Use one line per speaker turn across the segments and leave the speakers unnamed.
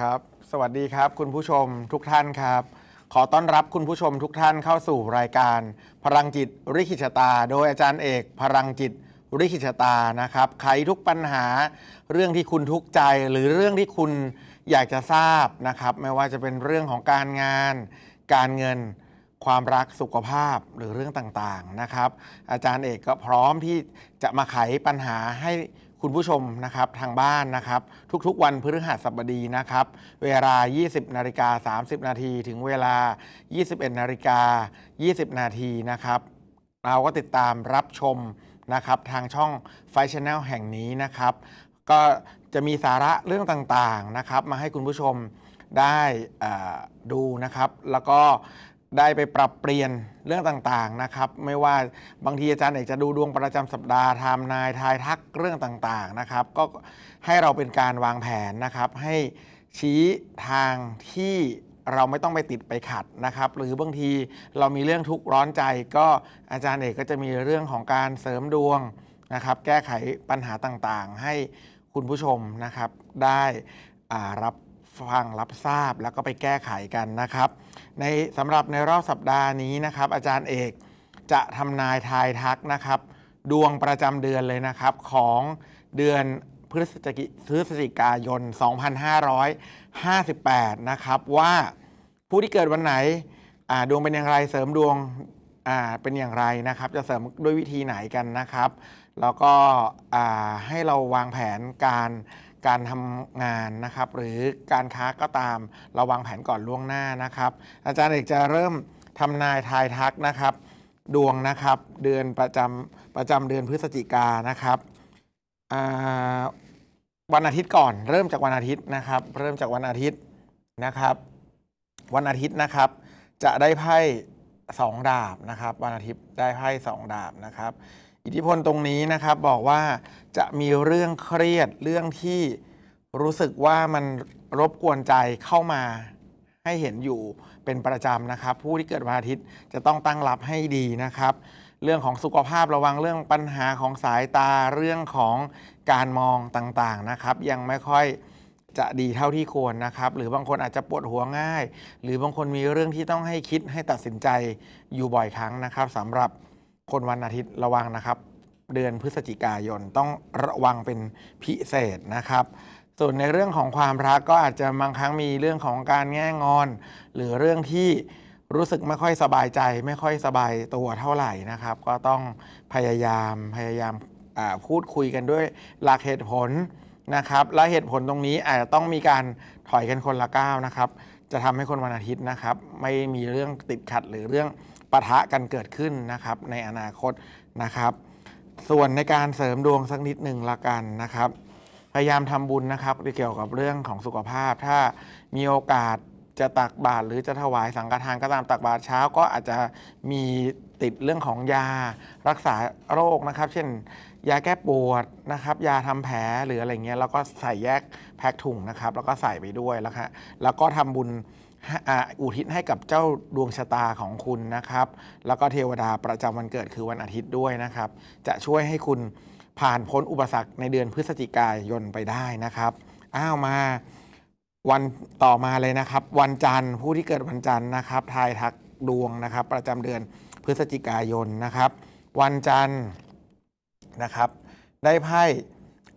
ครับสวัสดีครับ คุณผู้ชมทุกท่านครับ ขอต้อนรับคุณผู้ชมทุกท่านเข้าสู่รายการพลังจิตริขิชตา โดยอาจารย์เอกพลังจิตริขิชตานะครับไขทุกปัญหาเรื่องที่คุณทุกใจหรือเรื่องที่คุณอยากจะทราบนะครับ ไม่ว่าจะเป็นเรื่องของการงาน การเงินความรักสุขภาพหรือเรื่องต่างๆนะครับ อาจารย์เอกก็พร้อมที่จะมาไขปัญหาให้คุณผู้ชมนะครับทางบ้านนะครับทุกๆ วันพฤหัสบดีนะครับเวลา 20 นาฬิกา 30 นาทีถึงเวลา 21 นาฬิกา 20 นาทีนะครับ เราก็ติดตามรับชมนะครับทางช่องไฟช h a n แห่งนี้นะครับ ก็จะมีสาระเรื่องต่างๆนะครับ มาให้คุณผู้ชมได้ดูนะครับ แล้วก็ได้ไปปรับเปลี่ยนเรื่องต่างๆ นะครับไม่ว่าบางทีอาจารย์เอกจะดูดวงประจำสัปดาห์ทำนายทายทักเรื่องต่างๆ นะครับก็ให้เราเป็นการวางแผนนะครับให้ชี้ทางที่เราไม่ต้องไปติดไปขัดนะครับ หรือบางทีเรามีเรื่องทุกข์ร้อนใจ ก็อาจารย์เอกก็จะมีเรื่องของการเสริมดวงนะครับแก้ไขปัญหาต่างๆ ให้คุณผู้ชมนะครับได้รับฟังรับทราบแล้วก็ไปแก้ไขกันนะครับ ในสำหรับในรอบสัปดาห์นี้นะครับ อาจารย์เอกจะทำนายทายทักนะครับ ดวงประจำเดือนเลยนะครับของเดือนพฤศจิกายน 2558 นะครับ ว่าผู้ที่เกิดวันไหนดวงเป็นอย่างไรเสริมดวงเป็นอย่างไรนะครับจะเสริมด้วยวิธีไหนกันนะครับแล้วก็ให้เราวางแผนการการทำงานนะครับ หรือการค้าก็ตามระวังแผนก่อนล่วงหน้านะครับ อาจารย์เอกจะเริ่มทำนายทายทักนะครับ ดวงนะครับเดือนประจำประจำเดือนพฤศจิกานะครับวันอาทิตย์ก่อนเริ่มจากวันอาทิตย์นะครับ เริ่มจากวันอาทิตย์นะครับ วันอาทิตย์นะครับ จะได้ไพ่สองดาบนะครับวันอาทิตย์ได้ไพ่สองดาบนะครับอิทธิพลตรงนี้นะครับบอกว่าจะมีเรื่องเครียดเรื่องที่รู้สึกว่ามันรบกวนใจเข้ามาให้เห็นอยู่เป็นประจำนะครับ ผู้ที่เกิดวันอาทิตย์จะต้องตั้งรับให้ดีนะครับ เรื่องของสุขภาพระวังเรื่องปัญหาของสายตาเรื่องของการมองต่าง ๆนะครับ ยังไม่ค่อยจะดีเท่าที่ควรนะครับ หรือบางคนอาจจะปวดหัวง่าย หรือบางคนมีเรื่องที่ต้องให้คิดให้ตัดสินใจอยู่บ่อยครั้งนะครับสำหรับคนวันอาทิตย์ระวังนะครับ เดือนพฤศจิกายนต้องระวังเป็นพิเศษนะครับ ส่วนในเรื่องของความรักก็อาจจะบางครั้งมีเรื่องของการแง่งอน หรือเรื่องที่รู้สึกไม่ค่อยสบายใจ ไม่ค่อยสบายตัวเท่าไหร่นะครับ ก็ต้องพยายามพยายามพูดคุยกันด้วยหลักเหตุผลนะครับและเหตุผลตรงนี้อาจจะต้องมีการถอยกันคนละก้าวนะครับ จะทำให้คนวันอาทิตย์นะครับ ไม่มีเรื่องติดขัดหรือเรื่องปะทะกันเกิดขึ้นนะครับในอนาคตนะครับ ส่วนในการเสริมดวงสักนิดหนึ่งละกันนะครับพยายามทำบุญนะครับเกี่ยวกับเรื่องของสุขภาพ ถ้ามีโอกาสจะตักบาตรหรือจะถวายสังฆทานก็ตามตักบาตรเช้าก็อาจจะมีติดเรื่องของยารักษาโรคนะครับ เช่นยาแก้ปวดนะครับ ยาทำแผลหรืออะไรเงี้ยแล้วก็ใส่แยกแพ็คถุงนะครับแล้วก็ใส่ไปด้วยแล้วครแล้วก็ทำบุญอุทิศให้กับเจ้าดวงชะตาของคุณนะครับ แล้วก็เทวดาประจำวันเกิดคือวันอาทิตย์ด้วยนะครับ จะช่วยให้คุณผ่านพ้นอุปสรรคในเดือนพฤศจิกายนไปได้นะครับ อ้าวมาวันต่อมาเลยนะครับ วันจันทร์ผู้ที่เกิดวันจันทร์นะครับทายทักดวงนะครับ ประจำเดือนพฤศจิกายนนะครับ วันจันทร์นะครับ ได้ไพ่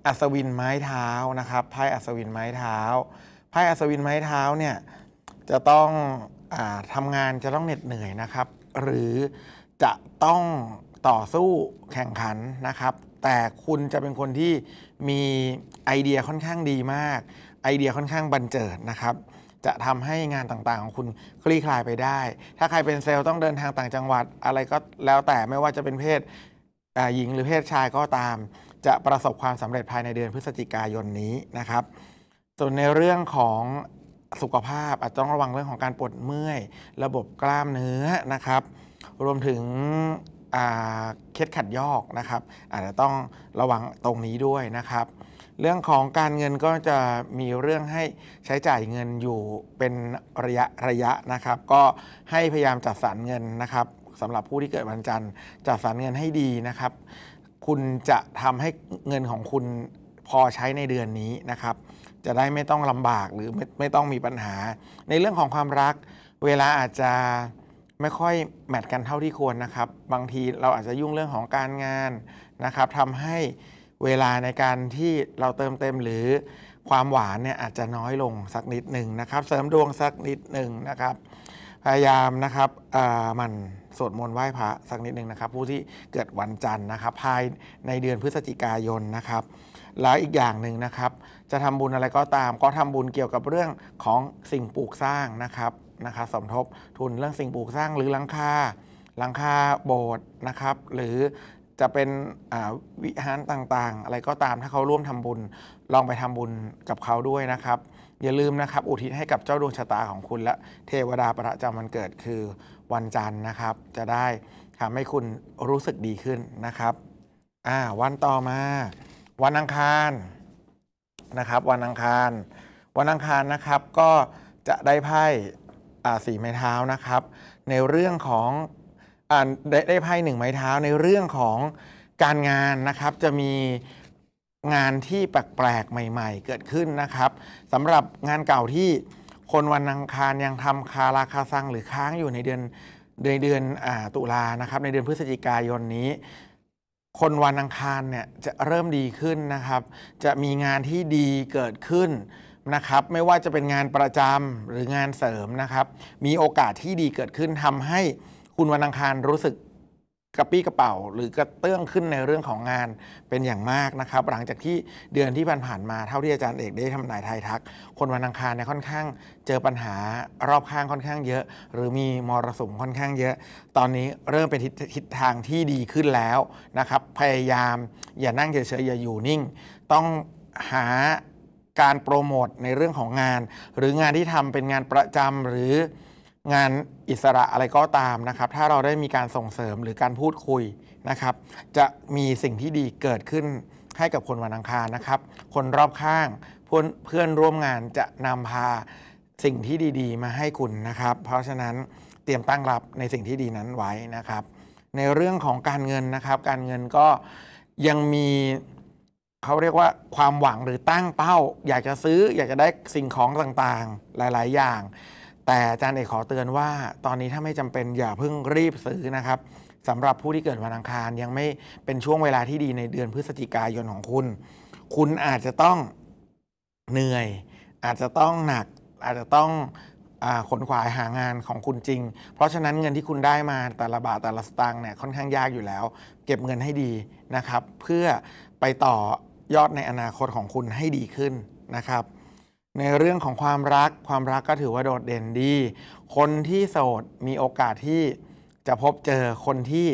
อัศวินไม้เท้านะครับไพ่อัศวินไม้เท้าไพ่อัศวินไม้เท้าเนี่ยจะต้องอทำงานจะต้องเหน็ดเหนื่อยนะครับ หรือจะต้องต่อสู้แข่งขันนะครับ แต่คุณจะเป็นคนที่มีไอเดียค่อนข้างดีมาก ไอเดียค่อนข้างบันเจิดนะครับ จะทำให้งานต่าง ๆ ของคุณคลี่คลายไปได้ ถ้าใครเป็นเซลล์ต้องเดินทางต่างจังหวัดอะไรก็แล้วแต่ไม่ว่าจะเป็นเพศหญิงหรือเพศชายก็ตาม จะประสบความสำเร็จภายในเดือนพฤศจิกายนนี้นะครับ ส่วนในเรื่องของสุขภาพอาจจะต้องระวังเรื่องของการปวดเมื่อย ระบบกล้ามเนื้อนะครับ รวมถึงเคล็ดขัดยอกนะครับอาจจะต้องระวังตรงนี้ด้วยนะครับ เรื่องของการเงินก็จะมีเรื่องให้ใช้จ่ายเงินอยู่เป็นระยะระยะนะครับ ก็ให้พยายามจัดสรรเงินนะครับสำหรับผู้ที่เกิดวันจันทร์จัดสรรเงินให้ดีนะครับ คุณจะทำให้เงินของคุณพอใช้ในเดือนนี้นะครับจะได้ไม่ต้องลำบากหรือไม่ไม่ต้องมีปัญหา ในเรื่องของความรักเวลาอาจจะไม่ค่อยแมทกันเท่าที่ควรนะครับ บางทีเราอาจจะยุ่งเรื่องของการงานนะครับทำให้เวลาในการที่เราเติมเต็มหรือความหวานเนี่ยอาจจะน้อยลงสักนิดหนึ่งนะครับ เสริมดวงสักนิดหนึ่งนะครับ พยายามนะครับมันสวดมนต์ไหว้พระสักนิดหนึ่งนะครับ ผู้ที่เกิดวันจันทร์นะครับ ภายในเดือนพฤศจิกายนนะครับแล้วอีกอย่างหนึ่งนะครับ จะทำบุญอะไรก็ตาม ก็ทำบุญเกี่ยวกับเรื่องของสิ่งปลูกสร้างนะครับนะคะัสมทบทุนเรื่องสิ่งปลูกสร้าง หรือหลังคาหลังคาโบสถ์นะครับ หรือจะเป็นวิหารต่างๆ อะไรก็ตามถ้าเขาร่วมทำบุญลองไปทำบุญกับเขาด้วยนะครับ อย่าลืมนะครับอุทิศให้กับเจ้าดวงชะตาของคุณและเทวดาประจาวันเกิดคือวันจันทร์นะครับ จะได้ทำให้คุณรู้สึกดีขึ้นนะครับอ่า วันต่อมาวันอังคารนะครับ วันอังคาร วันอังคารนะครับก็จะได้ไพ่สี่ไม้เท้านะครับ ในเรื่องของอได้ได้ไพ่หนึ่งไม้เท้าในเรื่องของการงานนะครับ จะมีงานที่แปลกๆใหม่ๆ เกิดขึ้นนะครับสำหรับงานเก่าที่คนวันอังคารยังทำคาราคาซังหรือค้างอยู่ในเดือนในเดือนอตุลานะครับ ในเดือนพฤศจิกายนนี้คนวันอังคารเนี่ยจะเริ่มดีขึ้นนะครับ จะมีงานที่ดีเกิดขึ้นนะครับไม่ว่าจะเป็นงานประจำหรืองานเสริมนะครับ มีโอกาสที่ดีเกิดขึ้นทำให้คุณวันอังคารรู้สึกกระปี้กระเป๋า หรือกระเตื้องขึ้นในเรื่องของงานเป็นอย่างมากนะครับ หลังจากที่เดือนที่ผ่านๆมาเท่าที่อาจารย์เอกได้ทำนายทายทัก คนวันอังคารเนี่ยค่อนข้างเจอปัญหารอบข้างค่อนข้างเยอะ หรือมีมรสุมค่อนข้างเยอะ ตอนนี้เริ่มเป็นทิศทางที่ดีขึ้นแล้วนะครับ พยายามอย่านั่งเฉยๆอย่าอยู่นิ่ง ต้องหาการโปรโมทในเรื่องของงาน หรืองานที่ทำเป็นงานประจำหรืองานอิสระอะไรก็ตามนะครับถ้าเราได้มีการส่งเสริมหรือการพูดคุยนะครับ จะมีสิ่งที่ดีเกิดขึ้นให้กับคนวันอังคารนะครับ คนรอบข้างเพื่อนร่วมงานจะนำพาสิ่งที่ดีๆมาให้คุณนะครับ เพราะฉะนั้นเตรียมตั้งรับในสิ่งที่ดีนั้นไว้นะครับ ในเรื่องของการเงินนะครับ การเงินก็ยังมีเขาเรียกว่าความหวังหรือตั้งเป้า อยากจะซื้ออยากจะได้สิ่งของต่างๆหลาย ๆอย่างแต่อาจารย์เอกขอเตือนว่าตอนนี้ถ้าไม่จำเป็นอย่าเพิ่งรีบซื้อนะครับสำหรับผู้ที่เกิดวันอังคารยังไม่เป็นช่วงเวลาที่ดีในเดือนพฤศจิกายนของคุณ คุณอาจจะต้องเหนื่อยอาจจะต้องหนัก อาจจะต้องขนขวายหางานของคุณจริง เพราะฉะนั้นเงินที่คุณได้มาแต่ละบาทแต่ละสตางค์เนี่ยค่อนข้างยากอยู่แล้ว เก็บเงินให้ดีนะครับ เพื่อไปต่อยอดในอนาคตของคุณให้ดีขึ้นนะครับในเรื่องของความรักความรักก็ถือว่าโดดเด่นดี คนที่โสดมีโอกาสที่จะพบเจอคนที่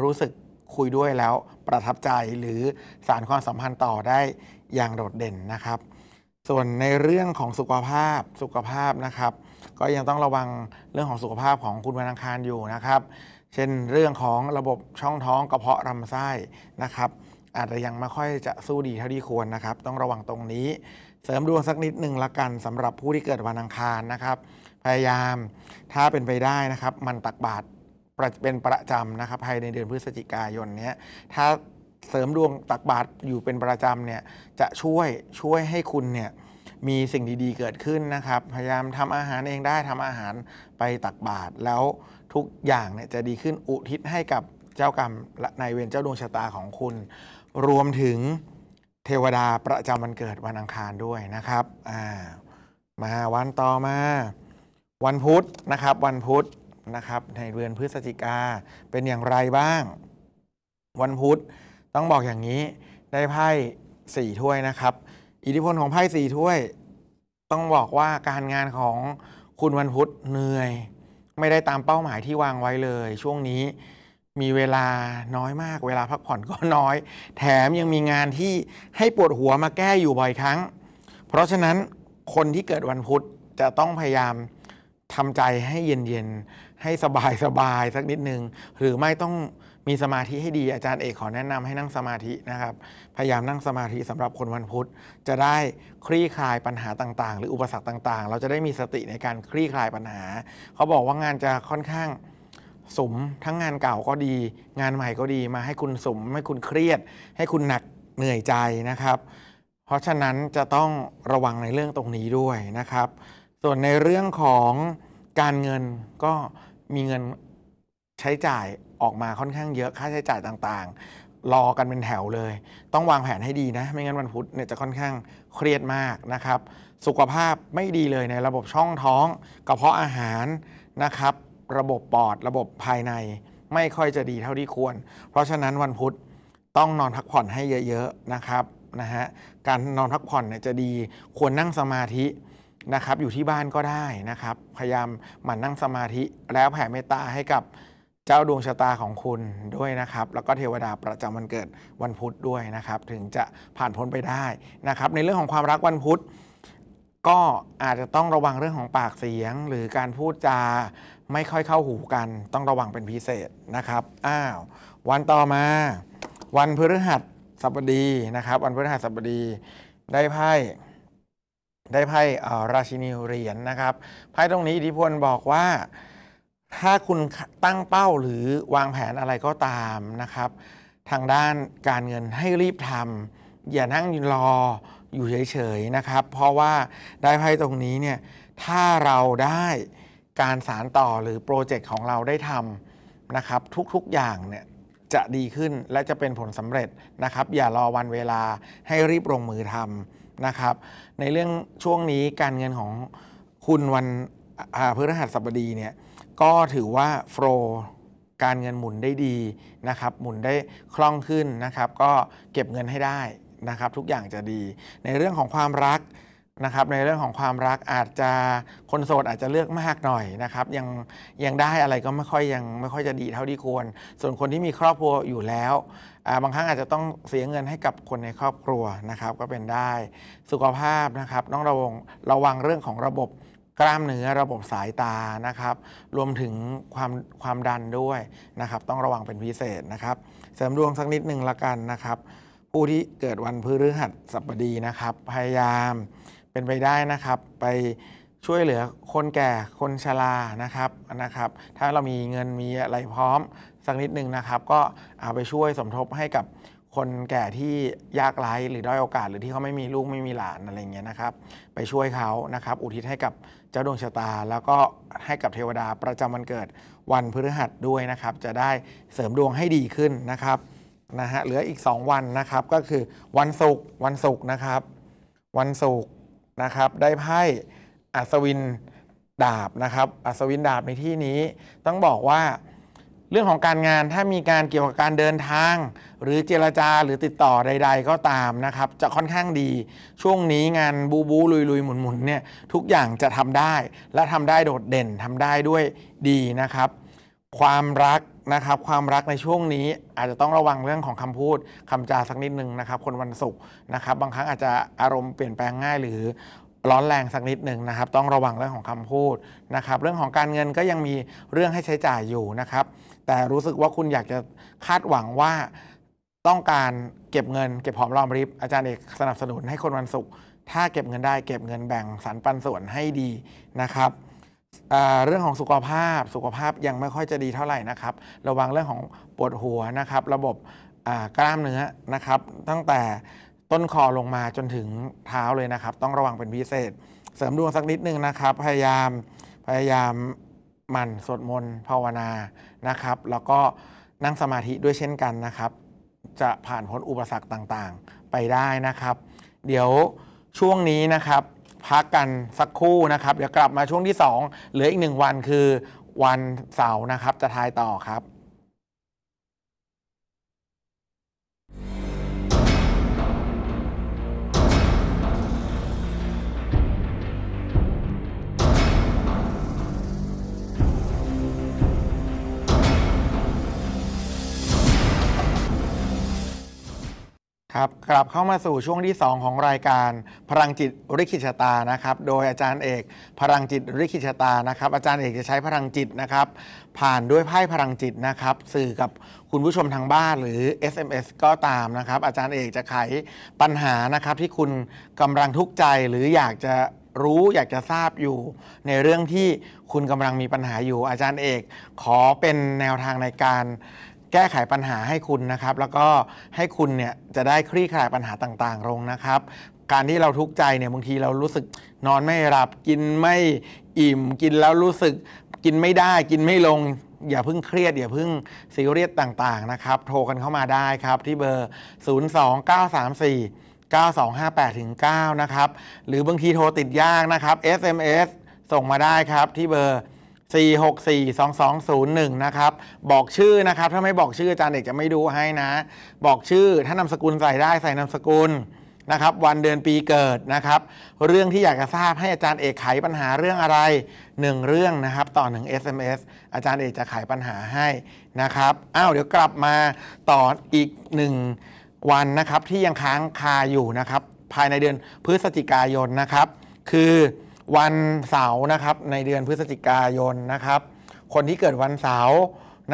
รู้สึกคุยด้วยแล้วประทับใจหรือสารความสัมพันธ์ต่อได้อย่างโดดเด่นนะครับ ส่วนในเรื่องของสุขภาพสุขภาพนะครับ ก็ยังต้องระวังเรื่องของสุขภาพของคุณวันอังคารอยู่นะครับ เช่นเรื่องของระบบช่องท้องกระเพาะลำไส้นะครับ อาจจะยังไม่ค่อยจะสู้ดีเท่าที่ควรนะครับ ต้องระวังตรงนี้เสริมดวงสักนิดหนึ่งละกันสำหรับผู้ที่เกิดวันอังคารนะครับ พยายามถ้าเป็นไปได้นะครับ มันตักบาตรเป็นประจำนะครับ ภายในเดือนพฤศจิกายนนี้ถ้าเสริมดวงตักบาตรอยู่เป็นประจำเนี่ยจะช่วยช่วยให้คุณเนี่ยมีสิ่งดีๆเกิดขึ้นนะครับ พยายามทำอาหารเองได้ทำอาหารไปตักบาตรแล้วทุกอย่างเนี่ยจะดีขึ้นอุทิศให้กับเจ้ากรรมนเวรเจ้าดวงชะตาของคุณ รวมถึงเทวดาประจำวันเกิดวันอังคารด้วยนะครับมาวันต่อมาวันพุธนะครับ วันพุธนะครับ ในเดือนพฤศจิกาเป็นอย่างไรบ้าง วันพุธต้องบอกอย่างนี้ได้ไพ่สี่ถ้วยนะครับ อิทธิพลของไพ่สี่ถ้วย ต้องบอกว่าการงานของคุณวันพุธเหนื่อย ไม่ได้ตามเป้าหมายที่วางไว้เลยช่วงนี้มีเวลาน้อยมาก เวลาพักผ่อนก็น้อย แถมยังมีงานที่ให้ปวดหัวมาแก้อยู่บ่อยครั้ง เพราะฉะนั้นคนที่เกิดวันพุธจะต้องพยายามทำใจให้เย็นๆ ให้สบายสบายสักนิดนึงหรือไม่ต้องมีสมาธิให้ดีอาจารย์เอกขอแนะนำให้นั่งสมาธินะครับ พยายามนั่งสมาธิสำหรับคนวันพุธจะได้คลี่คลายปัญหาต่างๆ หรืออุปสรรคต่างๆ เราจะได้มีสติในการคลี่คลายปัญหา เขาบอกว่างานจะค่อนข้างสมทั้งงานเก่าก็ดี งานใหม่ก็ดีมาให้คุณสมให้คุณเครียดให้คุณหนักเหนื่อยใจนะครับ เพราะฉะนั้นจะต้องระวังในเรื่องตรงนี้ด้วยนะครับ ส่วนในเรื่องของการเงินก็มีเงินใช้จ่ายออกมาค่อนข้างเยอะค่าใช้จ่ายต่างๆรอกันเป็นแถวเลย ต้องวางแผนให้ดีนะ ไม่งั้นวันพุธเนี่ยจะค่อนข้างเครียดมากนะครับ สุขภาพไม่ดีเลยในระบบช่องท้องกระเพาะอาหารนะครับระบบปอดระบบภายในไม่ค่อยจะดีเท่าที่ควร เพราะฉะนั้นวันพุธต้องนอนพักผ่อนให้เยอะๆนะครับนะฮะการนอนพักผ่อนเนี่ยจะดีควรนั่งสมาธินะครับอยู่ที่บ้านก็ได้นะครับพยายามหมั่นนั่งสมาธิแล้วแผ่เมตตาให้กับเจ้าดวงชะตาของคุณด้วยนะครับแล้วก็เทวดาประจำวันเกิดวันพุธด้วยนะครับถึงจะผ่านพ้นไปได้นะครับในเรื่องของความรักวันพุธก็อาจจะต้องระวังเรื่องของปากเสียง หรือการพูดจาไม่ค่อยเข้าหูกันต้องระวังเป็นพิเศษนะครับ อ้าว วันต่อมา วันพฤหัสสัปดีนะครับ วันพฤหัสปดี ได้ไพ่ได้ไพ่ราชินีเหรียญนนะครับไพ่ตรงนี้อิทธิพลบอกว่าถ้าคุณตั้งเป้าหรือวางแผนอะไรก็ตามนะครับ ทางด้านการเงินให้รีบทำอย่านั่งรออยู่เฉยๆนะครับ เพราะว่าได้ไพ่ตรงนี้เนี่ยถ้าเราได้การสารต่อหรือโปรเจกต์ของเราได้ทำนะครับทุก ๆ อย่างเนี่ยจะดีขึ้นและจะเป็นผลสำเร็จนะครับ อย่ารอวันเวลาให้รีบลงมือทำนะครับ ในเรื่องช่วงนี้การเงินของคุณวันพฤหัสบดีเนี่ยก็ถือว่าโฟลการเงินหมุนได้ดีนะครับ หมุนได้คล่องขึ้นนะครับ ก็เก็บเงินให้ได้นะครับ ทุกอย่างจะดี ในเรื่องของความรักนะครับในเรื่องของความรักอาจจะคนโสดอาจจะเลือกมากหน่อยนะครับยังยังได้อะไรก็ไม่ค่อยยังไม่ค่อยจะดีเท่าที่ควร ส่วนคนที่มีครอบครัวอยู่แล้ว บางครั้งอาจจะต้องเสียเงินให้กับคนในครอบครัวนะครับ ก็เป็นได้สุขภาพนะครับ ต้องระวังระวังเรื่องของระบบกล้ามเนื้อระบบสายตานะครับ รวมถึงความความดันด้วยนะครับ ต้องระวังเป็นพิเศษนะครับ เสริมดวงสักนิดหนึ่งละกันนะครับ ผู้ที่เกิดวันพฤหัสบดีนะครับ พยายามเป็นไปได้นะครับไปช่วยเหลือคนแก่คนชรานะครับนะครับ ถ้าเรามีเงินมีอะไรพร้อมสักนิดหนึ่งนะครับ ก็เอาไปช่วยสมทบให้กับคนแก่ที่ยากไร้หรือด้อยโอกาส หรือที่เขาไม่มีลูกไม่มีหลานอะไรเงี้ยนะครับ ไปช่วยเขานะครับอุทิศให้กับเจ้าดวงชะตาแล้วก็ให้กับเทวดาประจำวันเกิดวันพฤหัสด้วยนะครับ จะได้เสริมดวงให้ดีขึ้นนะครับนะฮะเหลืออีก 2 วันนะครับก็คือวันศุกร์วันศุกร์นะครับ วันศุกร์นะครับได้ไพ่อัศวินดาบนะครับอัศวินดาบในที่นี้ ต้องบอกว่า เรื่องของการงานถ้ามีการเกี่ยวกับการเดินทาง หรือเจรจาหรือติดต่อใดๆ ก็ตามนะครับ จะค่อนข้างดี ช่วงนี้งานบูบูลุยลุยหมุนหมุนเนี่ยทุกอย่างจะทำได้ และทำได้โดดเด่นทำได้ด้วยดีนะครับความรักนะครับ ความรักในช่วงนี้อาจจะต้องระวังเรื่องของคำพูด คำจาสักนิดหนึ่งนะครับ คนวันศุกร์นะครับ บางครั้งอาจจะอารมณ์เปลี่ยนแปลงง่ายหรือร้อนแรงสักนิดหนึ่งนะครับ ต้องระวังเรื่องของคำพูดนะครับ เรื่องของการเงินก็ยังมีเรื่องให้ใช้จ่ายอยู่นะครับ แต่รู้สึกว่าคุณอยากจะคาดหวังว่า ต้องการเก็บเงิน เก็บหอมรอมริบอาจารย์ เอกสนับสนุนให้คนวันศุกร์ถ้าเก็บเงินได้เก็บเงินแบ่งสรรปันส่วนให้ดีนะครับเรื่องของสุขภาพสุขภาพยังไม่ค่อยจะดีเท่าไหร่นะครับ ระวังเรื่องของปวดหัวนะครับ ระบบกล้ามเนื้อนะครับ ตั้งแต่ต้นคอลงมาจนถึงเท้าเลยนะครับ ต้องระวังเป็นพิเศษ เสริมดวงสักนิดนึงนะครับ พยายามพยายามมันสวดมนต์ ภาวนานะครับ แล้วก็นั่งสมาธิด้วยเช่นกันนะครับ จะผ่านพ้นอุปสรรคต่างๆ ไปได้นะครับ เดี๋ยวช่วงนี้นะครับพักกันสักครู่นะครับเดี๋ยวกลับมาช่วงที่2เหลืออีก1วันคือวันเสาร์นะครับจะทายต่อครับครับกลับเข้ามาสู่ช่วงที่ 2 ของรายการพลังจิตริษิตชะตานะครับ โดยอาจารย์เอกพลังจิตริษิตชะตานะครับ อาจารย์เอกจะใช้พลังจิตนะครับ ผ่านด้วยไพ่พลังจิตนะครับ สื่อกับคุณผู้ชมทางบ้านหรือ SMS ก็ตามนะครับ อาจารย์เอกจะไขปัญหานะครับ ที่คุณกำลังทุกข์ใจหรืออยากจะรู้อยากจะทราบอยู่ ในเรื่องที่คุณกำลังมีปัญหาอยู่ อาจารย์เอกขอเป็นแนวทางในการแก้ไขปัญหาให้คุณนะครับแล้วก็ให้คุณเนี่ยจะได้คลี่คลายปัญหาต่าง ๆ ลงนะครับ การที่เราทุกข์ใจเนี่ยบางทีเรารู้สึกนอนไม่หลับกินไม่อิ่มกินแล้วรู้สึกกินไม่ได้กินไม่ลง อย่าเพิ่งเครียดอย่าเพิ่งซีเรียสต่าง ๆนะครับ โทรกันเข้ามาได้ครับที่เบอร์ 02934 9258ถึง9นะครับหรือบางทีโทรติดยากนะครับ SMS ส่งมาได้ครับที่เบอร์4642201นะครับบอกชื่อนะครับถ้าไม่บอกชื่ออาจารย์เอกจะไม่ดูให้นะ บอกชื่อถ้านามสกุลใส่ได้ใส่นามสกุลนะครับวันเดือนปีเกิดนะครับ เรื่องที่อยากจะทราบให้อาจารย์เอกไขปัญหาเรื่องอะไร 1 เรื่องนะครับต่อ 1 SMS อาจารย์เอกจะไขปัญหาให้นะครับอ้าวเดี๋ยวกลับมาต่ออีก 1 วันนะครับที่ยังค้างคาอยู่นะครับภายในเดือนพฤศจิกายนนะครับคือวันเสาร์นะครับในเดือนพฤศจิกายนนะครับ คนที่เกิดวันเสาร์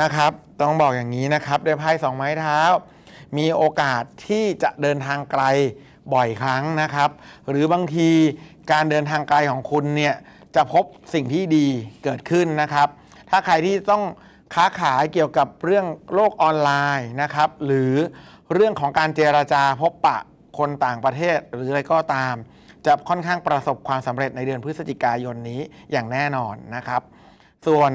นะครับ ต้องบอกอย่างนี้นะครับได้ไพ่สองไม้เท้า มีโอกาสที่จะเดินทางไกลบ่อยครั้งนะครับ หรือบางทีการเดินทางไกลของคุณเนี่ยจะพบสิ่งที่ดีเกิดขึ้นนะครับ ถ้าใครที่ต้องค้าขายเกี่ยวกับเรื่องโลกออนไลน์นะครับ หรือเรื่องของการเจราจาพบปะคนต่างประเทศหรืออะไรก็ตามจะค่อนข้างประสบความสำเร็จในเดือนพฤศจิกายนนี้อย่างแน่นอนนะครับ ส่วน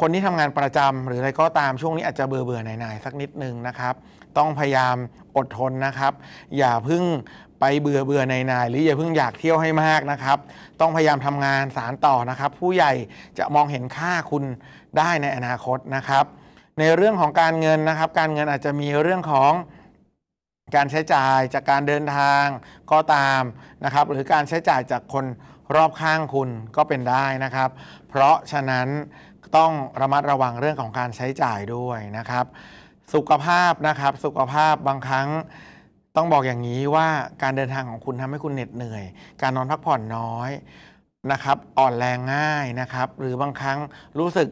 คนที่ทำงานประจำหรืออะไรก็ตามช่วงนี้อาจจะเบื่อเบื่อหน่ายๆสักนิดนึงนะครับ ต้องพยายามอดทนนะครับ อย่าพึ่งไปเบื่อเบื่อในนายหรืออย่าเพิ่งอยากเที่ยวให้มากนะครับ ต้องพยายามทำงานสารต่อนะครับ ผู้ใหญ่จะมองเห็นค่าคุณได้ในอนาคตนะครับ ในเรื่องของการเงินนะครับ การเงินอาจจะมีเรื่องของการใช้จ่ายจากการเดินทางก็ตามนะครับหรือการใช้จ่ายจากคนรอบข้างคุณก็เป็นได้นะครับ เพราะฉะนั้นต้องระมัดระวังเรื่องของการใช้จ่ายด้วยนะครับ สุขภาพนะครับสุขภาพบางครั้งต้องบอกอย่างนี้ว่าการเดินทางของคุณทำให้คุณเหน็ดเหนื่อย การนอนพักผ่อนน้อยนะครับอ่อนแรงง่ายนะครับ หรือบางครั้งรู้สึก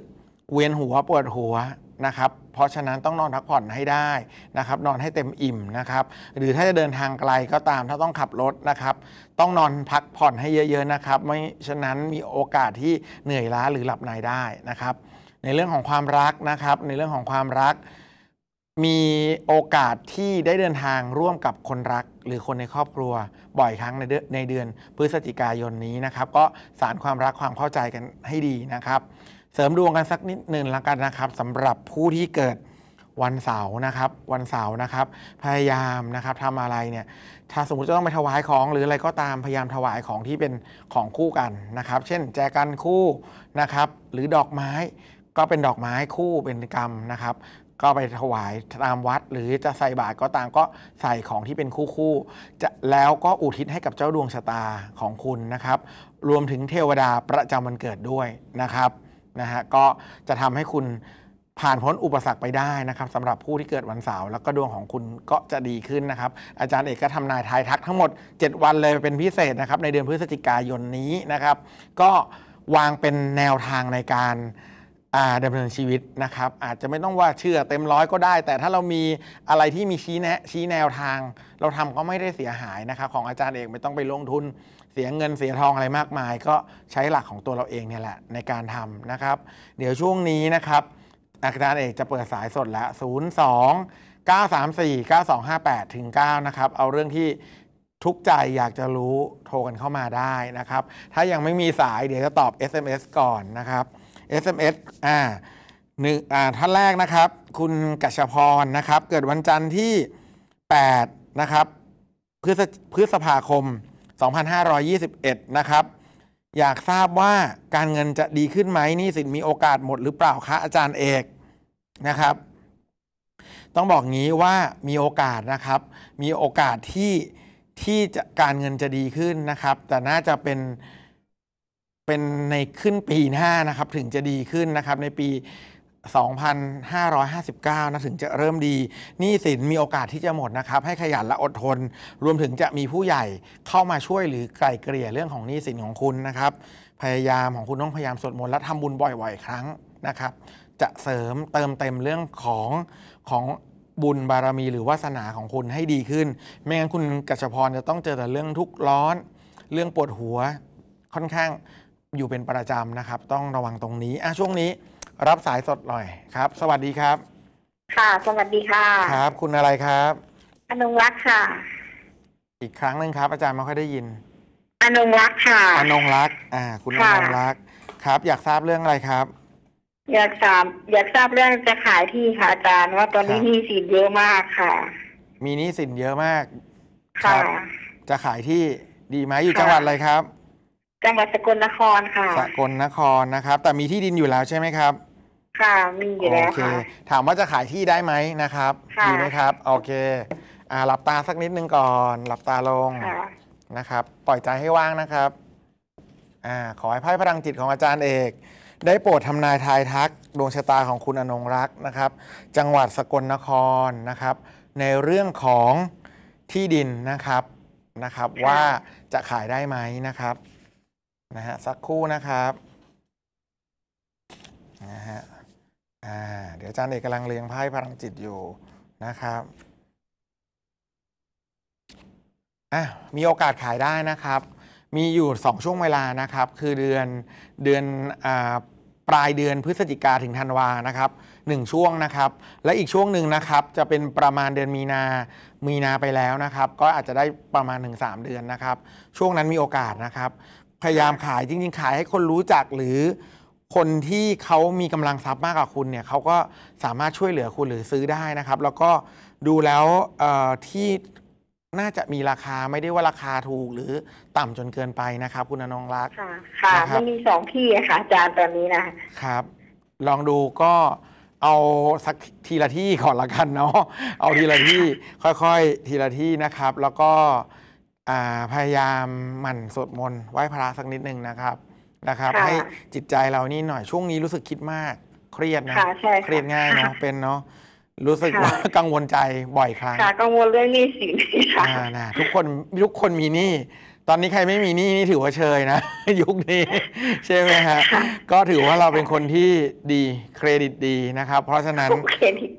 เวียนหัวปวดหัวนะครับ เพราะฉะนั้นต้องนอนพักผ่อนให้ได้นะครับ นอนให้เต็มอิ่มนะครับ หรือถ้าจะเดินทางไกลก็ตามถ้าต้องขับรถนะครับ ต้องนอนพักผ่อนให้เยอะๆนะครับ ไม่ฉะนั้นมีโอกาสที่เหนื่อยล้าหรือหลับในได้นะครับ ในเรื่องของความรักนะครับ ในเรื่องของความรัก มีโอกาสที่ได้เดินทางร่วมกับคนรัก หรือคนในครอบครัว บ่อยครั้งในเดือนพฤศจิกายนนี้นะครับ ก็สารความรักความเข้าใจกันให้ดีนะครับเสริมดวงกันสักนิดหนึ่งละกันนะครับสำหรับผู้ที่เกิดวันเสาร์นะครับ วันเสาร์นะครับ พยายามนะครับทำอะไรเนี่ย ถ้าสมมติจะต้องไปถวายของหรืออะไรก็ตามพยายามถวายของที่เป็นของคู่กันนะครับ เช่น แจกันคู่นะครับ หรือดอกไม้ก็เป็นดอกไม้คู่เป็นกรรมนะครับ ก็ไปถวายตามวัด หรือจะใส่บาตรก็ตามก็ใส่ของที่เป็นคู่คู่จะแล้วก็อุทิศให้กับเจ้าดวงชะตาของคุณนะครับ รวมถึงเทวดาประจำวันเกิดด้วยนะครับนะฮะ ก็จะทำให้คุณผ่านพ้นอุปสรรคไปได้นะครับสำหรับผู้ที่เกิดวันเสาร์แล้วก็ดวงของคุณก็จะดีขึ้นนะครับ อาจารย์เอกก็ทำนายทายทักทั้งหมด 7 วันเลยเป็นพิเศษนะครับในเดือนพฤศจิกายนนี้นะครับ ก็วางเป็นแนวทางในการดำเนินชีวิตนะครับอาจจะไม่ต้องว่าเชื่อเต็มร้อยก็ได้ แต่ถ้าเรามีอะไรที่มีชี้แนะชี้แนวทาง เราทำก็ไม่ได้เสียหายนะครับ ของอาจารย์เอกไม่ต้องไปลงทุนเสียเงินเสียทองอะไรมากมาย ก็ใช้หลักของตัวเราเองเนี่ยแหละในการทำนะครับ เดี๋ยวช่วงนี้นะครับอาจารย์เอกจะเปิดสายสดละ0 2 9 3 4 9 2 5 8ถึง9นะครับเอาเรื่องที่ทุกใจอยากจะรู้โทรกันเข้ามาได้นะครับ ถ้ายังไม่มีสาย เดี๋ยวจะตอบ SMS ก่อนนะครับ SMS อ่าหนึ่งอ่า ท่านแรกนะครับ คุณกัชพรนะครับ เกิดวันจันทร์ที่8นะครับ พฤษพฤษภาคม 2521นะครับ อยากทราบว่าการเงินจะดีขึ้นไหมนี่สินมีโอกาสหมดหรือเปล่าคะอาจารย์เอกนะครับ ต้องบอกงี้ว่ามีโอกาสนะครับ มีโอกาสที่ที่จะการเงินจะดีขึ้นนะครับ แต่น่าจะเป็นเป็นในขึ้นปีหน้านะครับถึงจะดีขึ้นนะครับในปี 2,559นะถึงจะเริ่มดีหนี้สินมีโอกาสที่จะหมดนะครับ ให้ขยันและอดทนรวมถึงจะมีผู้ใหญ่เข้ามาช่วยหรือไกล่เกลี่ยเรื่องของหนี้สินของคุณนะครับ พยายามของคุณต้องพยายามสวดมนต์และทำบุญบ่อยๆครั้งนะครับ จะเสริมเติมเต็มเรื่องของของบุญบารมีหรือวาสนาของคุณให้ดีขึ้นไม่งั้นคุณกัจจพรจะต้องเจอแต่เรื่องทุกข์ร้อน เรื่องปวดหัวค่อนข้างอยู่เป็นประจำนะครับ ต้องระวังตรงนี้ อ่ะช่วงนี้รับสายสดหน่อยครับ สวัสดีครับ
ค่ะ สวัสดีค่ะ
ครับ คุณอะไรครับ
อนุรักษ์ ค่ะ
อีกครั้งหนึ่งครับ อาจารย์ไม่ค่อยได้ยิน
อนงรักษ์ ค่ะ อนง
รักษ์อ่า คุณอนุงรักษ์ครับ อยากทราบเรื่องอะไรครับ
อยากถาม อยากทราบเรื่องจะขายที่ค่ะอาจารย์ว่าตอนนี้มีสินเยอะมากค่ะ
มีนี้สินเยอะมาก ค่ะ จะขายที่ดีไหมอยู่จังหวัดอะไรครับจังหวัดสกลนครค่ะสกลนครนะครับ แต่มีที่ดินอยู่แล้วใช่ไหมครับ ค่ะมีอยู่แล้วโอเค่ะถามว่าจะขายที่ได้ไหมนะครับดีไหมครับ โอเค อ่าหลับตาสักนิดนึงก่อน หลับตาลงค่ะนะครับ ปล่อยใจให้ว่างนะครับอ่าขอให้ไพ่พลังจิตของอาจารย์เอก ได้โปรดทำนายทายทักดวงชะตาของคุณอนงรักษ์นะครับ จังหวัดสกลนครนะครับ ในเรื่องของที่ดินนะครับนะครับ ว่าจะขายได้ไหมนะครับนะฮะสักคู่นะครับนะฮะอ่าเดี๋ยวอาจารย์เอกกำลังเรียงไพ่พลังจิตอยู่นะครับอ่ะมีโอกาสขายได้นะครับ มีอยู่ 2 ช่วงเวลานะครับ คือเดือนเดือนอ่าปลายเดือนพฤศจิกาถึงธันวานะครับหนึ่งช่วงนะครับและอีกช่วงหนึ่งนะครับ จะเป็นประมาณเดือนมีนา มีนาไปแล้วนะครับ ก็อาจจะได้ประมาณ1-3เดือนนะครับ ช่วงนั้นมีโอกาสนะครับพยายามขายจริง ๆ ขายให้คนรู้จักหรือ คนที่เขามีกำลังทรัพย์มากกว่าคุณเนี่ยเขาก็สามารถช่วยเหลือคุณหรือซื้อได้นะครับ แล้วก็ดูแล้วที่น่าจะมีราคาไม่ได้ว่าราคาถูกหรือต่ำจนเกินไปนะครับ คุณอนงรักค่ะค่ะมัน
มีสองที่ค่ะอาจารย์ตอนนี้นะ
ครับ ลองดูก็เอาสักทีละที่ก่อนละกันเนาะเอาทีละที่ค่อยๆทีละที่นะครับ แล้วก็พยายามหมั่นสวดมนต์ไหว้พระสักนิดนึงนะครับนะครับ ให้จิตใจเรานี่หน่อยช่วงนี้รู้สึกคิดมากเครียดนะเครียดง่ายเนาะเป็นเนาะรู้สึกว่ากังวลใจบ่อยครั้ง
กังวลเรื่องหนี้สิน
นะทุกคนทุกคนมีหนี้ตอนนี้ใครไม่มีหนี้นี่ถือว่าเชยนะ ยุคนี้ใช่ไหมฮะก็ถือว่าเราเป็นคนที่ดีเครดิตดีนะครับ เพราะฉะนั้น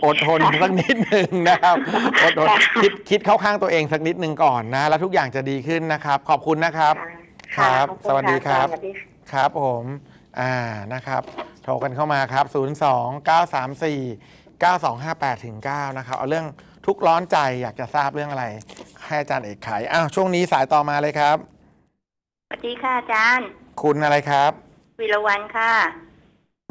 อดทนสักนิดหนึ่งนะครับอดทนคิดคิดเข้าข้างตัวเองสักนิดหนึ่งก่อนนะ แล้วทุกอย่างจะดีขึ้นนะครับ ขอบคุณนะครับครับ สวัสดีครับ ครับผมอ่านะครับ โทรกันเข้ามาครับ 0 2 9 3 4 9 2 5 8ถึง9นะครับเอาเรื่องทุกร้อนใจอยากจะทราบเรื่องอะไรให้อาจารย์เอกขายอ้าว ช่วงนี้สายต่อมาเลยครับ
สวัสดีค่ะ อาจารย์
คุณอะไรครับ
วิรวันค่ะ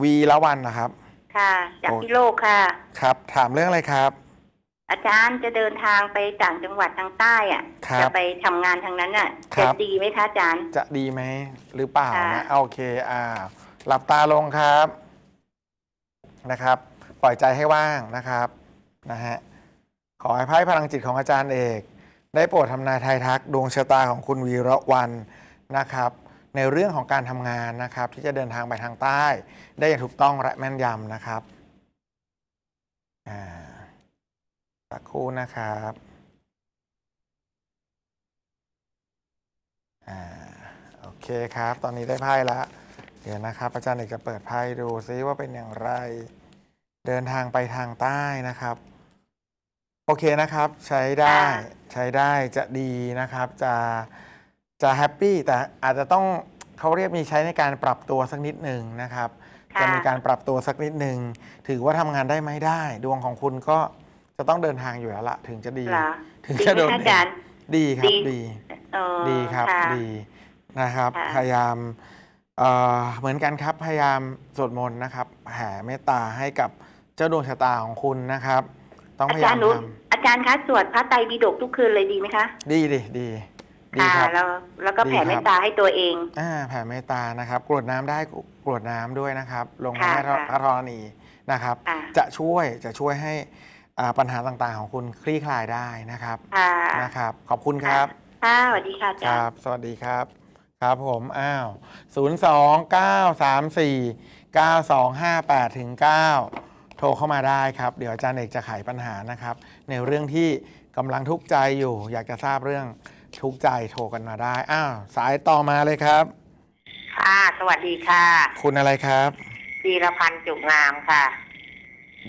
วีรวันนะครับ
ค่ะ จากพิโลกค่ะ
ครับ ถามเรื่องอะไรครับ
อาจารย์จะเดินทางไปต่างจังหวัดทางใต้อ่ะจะไปทำงานทางนั้นอ่ะ จะดีไหมคะอาจารย์
จะดีไหมหรือเปล่านะโอเค อ่า หลับตาลงครับ นะครับ ปล่อยใจให้ว่างนะครับ นะฮะ ขอให้ไพ่พลังจิตของอาจารย์เอกได้โปรดทำนายทายทักดวงชะตาของคุณวีระวันนะครับ ในเรื่องของการทำงานนะครับ ที่จะเดินทางไปทางใต้ ได้อย่างถูกต้องและแม่นยำนะครับสักครู่นะครับอโอเคครับ ตอนนี้ได้ไพ่ละเดี๋ยวนะครับ อาจารย์เอกจะเปิดไพ่ดู ซิว่าเป็นอย่างไร เดินทางไปทางใต้นะครับโอเคนะครับใช้ได้ใช้ได้จะดีนะครับจะจะแฮปปี้แต่อาจจะต้องเขาเรียกมีใช้ในการปรับตัวสักนิดหนึ่งนะครับจะมีการปรับตัวสักนิดหนึ่ง ถือว่าทำงานได้ไหมได้ ดวงของคุณก็จะต้องเดินทางอยู่แล้วละถึงจะดี ถึงจะโดนดีครับดีดีครับดีนะครับ พยายามเหมือนกันครับพยายามสวดมนต์นะครับแผ่เมตตาให้กับเจ้าดวงชะตาของคุณนะครับต้องพอาจายายารมย์นุ
อาจารย์คะ สวดพระไตรปิฎกทุกคืนเลยดีไหมคะ
ดีดีดีค่ะแล
้วแล้วก็แผ่เมตตาให้ตัวเอง
อ่าแผ่เมตตานะครับ กรวดน้ำได้กรวดน้ำด้วยนะครับ ลงในะแม่ธระธรณีนะครับ จะช่วยจะช่วยให้อ่าปัญหาต่างๆ ของคุณคลี่คลายได้นะครับนะครับ ขอบคุณครับ
ค่ะสวัสดีค่ะอาคจารย์รับ
สวัสดีครับ ครับผม อ้าว0 2 9 3 4 9 2 5 8ถึง9โทรเข้ามาได้ครับเดี๋ยวอาจารย์เอกจะไขปัญหานะครับ ในเรื่องที่กำลังทุกข์ใจอยู่ อยากจะทราบเรื่องทุกข์ใจโทรกันมาได้อ้าวสายต่อมาเลยครับ
ค่ะสวัสดีค่ะ
คุณอะไรครับ
วีรพันธ์จุกงามค่ะ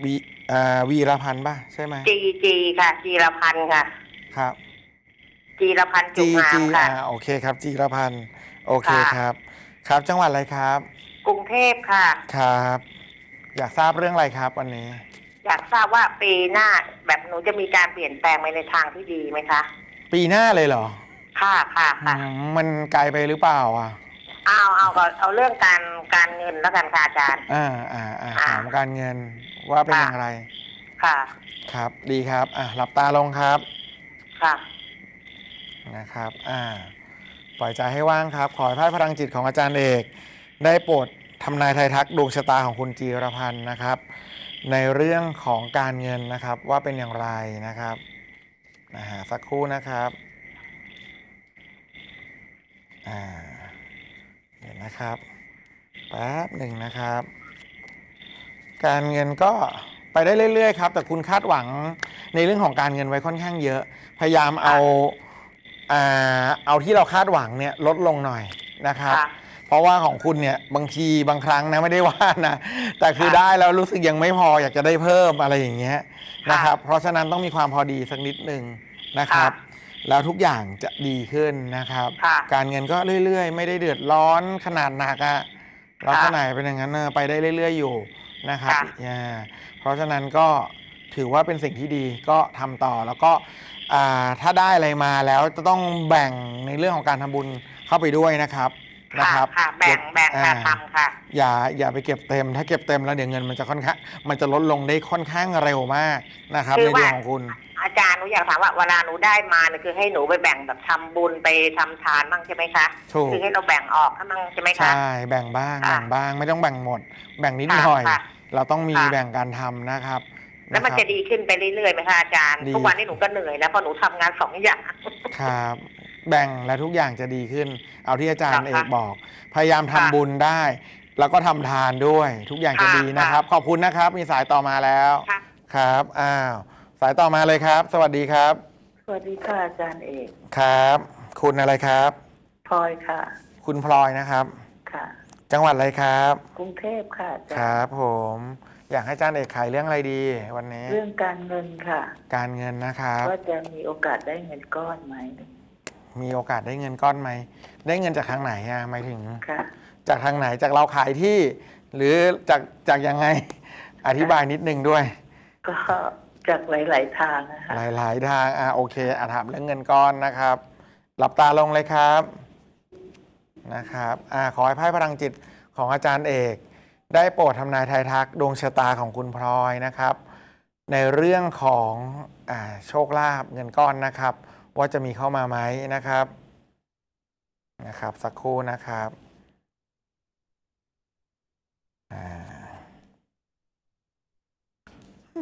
วีอ่าวีรพันธ์ป่ะ ใช่ไหมจี
จีค่ะจีรพันธ์ค่ะ ครับจีรพันธ์จุกงา
มค่ะอ่าโอเคครับจีรพันธ์โอเคครับ ครับจังหวัดอะไรครับ
กรุงเทพค่ะ
ครับอยากทราบเรื่องอะไรครับวันนี้
อยากทราบว่าปีหน้าแบบหนูจะมีการเปลี่ยนแปลงไปในทางที่ดีไหมคะ
ปีหน้าเลยเหรอค่ะค่ะค่ะมันไกลไปหรือเปล่าอ่ะ
เอาเอาเอาเอาเรื่องการการเงินแล้วกันค่ะอ
าจารย์อ่าอ่าอ่าถามการเงินว่าเป็นอย่างไร ค่ะ ครับดีครับอ่ะหลับตาลงครับค่ะนะครับ อ่า ปล่อยใจให้ว่างครับ ขอให้พลังจิตของอาจารย์เอก ได้โปรดทำนายไทยทักดวงชะตาของคุณจีรพันธ์นะครับ ในเรื่องของการเงินนะครับว่าเป็นอย่างไรนะครับนะฮะสักครู่นะครับอ่าเดี๋ยวนะครับแป๊บหนึ่งนะครับ การเงินก็ไปได้เรื่อย ๆ ครับ แต่คุณคาดหวังในเรื่องของการเงินไว้ค่อนข้างเยอะ พยายามเอาอ่าเอาที่เราคาดหวังเนี่ยลดลงหน่อยนะครับเพราะว่าของคุณเนี่ยบางทีบางครั้งนะไม่ได้ว่านะ แต่คือได้แล้วรู้สึกยังไม่พออยากจะได้เพิ่มอะไรอย่างเงี้ยนะครับ เพราะฉะนั้นต้องมีความพอดีสักนิดหนึ่งนะครับแล้วทุกอย่างจะดีขึ้นนะครับ การเงินก็เรื่อยๆไม่ได้เดือดร้อนขนาดหนักอะรักษณะเป็นอย่างนั้นไปได้เรื่อย ๆ อยู่นะครับเพราะฉะนั้นก็ถือว่าเป็นสิ่งที่ดีก็ทำต่อแล้วก็ถ้าได้อะไรมาแล้วจะต้องแบ่งในเรื่องของการทำบุญเข้าไปด้วยนะครับนะครับแบ่งแบ่งค่ะทำค่ะ อย่าอย่าไปเก็บเต็ม ถ้าเก็บเต็มแล้วเดี๋ยวเงินมันจะค่อนข้างมันจะลดลงได้ค่อนข้างเร็วมากนะครับในเรื่องของคุณอ
าจารย์หนูอยากถามว่าเวลาหนูได้มาเนี่ยคือให้หนูไปแบ่งแบบทำบุญไปทำทานบ้างใช่ไหมคะคือให้เราแบ่งออกบ้างใช่ไหมคะใช
่แบ่งบ้างแบ่งบ้างไม่ต้องแบ่งหมดแบ่งนิดหน่อย เราต้องมีแบ่งการทำนะครับแล้วมันจะ
ดีขึ้นไปเรื่อยๆไหมคะอาจารย์ทุกวันนี้หนูก็เหนื่อยแล้วเพราะหนูทำงานสองอย่าง
ครับแบ่งและทุกอย่างจะดีขึ้น เอาที่อาจารย์เอกบอก พยายามทำบุญได้ แล้วก็ทำทานด้วย ทุกอย่างจะดีนะครับ ขอบคุณนะครับ มีสายต่อมาแล้ว ครับ อ้าว สายต่อมาเลยครับ สวัสดีครับ
สวัสดีค่ะ อาจารย์เอก
ครับ คุณอะไรครับ พลอยค่ะ คุณพลอยนะครับ ค่ะ จังหวัดอะไรครับ
กรุงเทพค่ะ
ครับ ผม อยากให้อาจารย์เอกขายเรื่องอะไรดี วันนี้ เรื่อง
การเงินค่ะ
การเงินนะครับว่า
จะมีโอกาสได้เงินก้อนไหม
มีโอกาสได้เงินก้อนไหม ได้เงินจากทางไหนอะหมายถึงจากทางไหน จากเราขายที่ หรือจากจากยังไง อธิบายนิดนึงด้วย
ก็จากหลาย
ๆทางนะคะ หลายๆทาง อ่ะโอเคอาถามเรื่องเงินก้อนนะครับ หลับตาลงเลยครับ นะครับ อ่ะขอให้ไพ่พลังจิตของอาจารย์เอก ได้โปรดทำนายทายทักดวงชะตาของคุณพลอยนะครับ ในเรื่องของอโชคลาภเงินก้อนนะครับว่าจะมีเข้ามาไหมนะครับนะครับ สักครู่นะครับ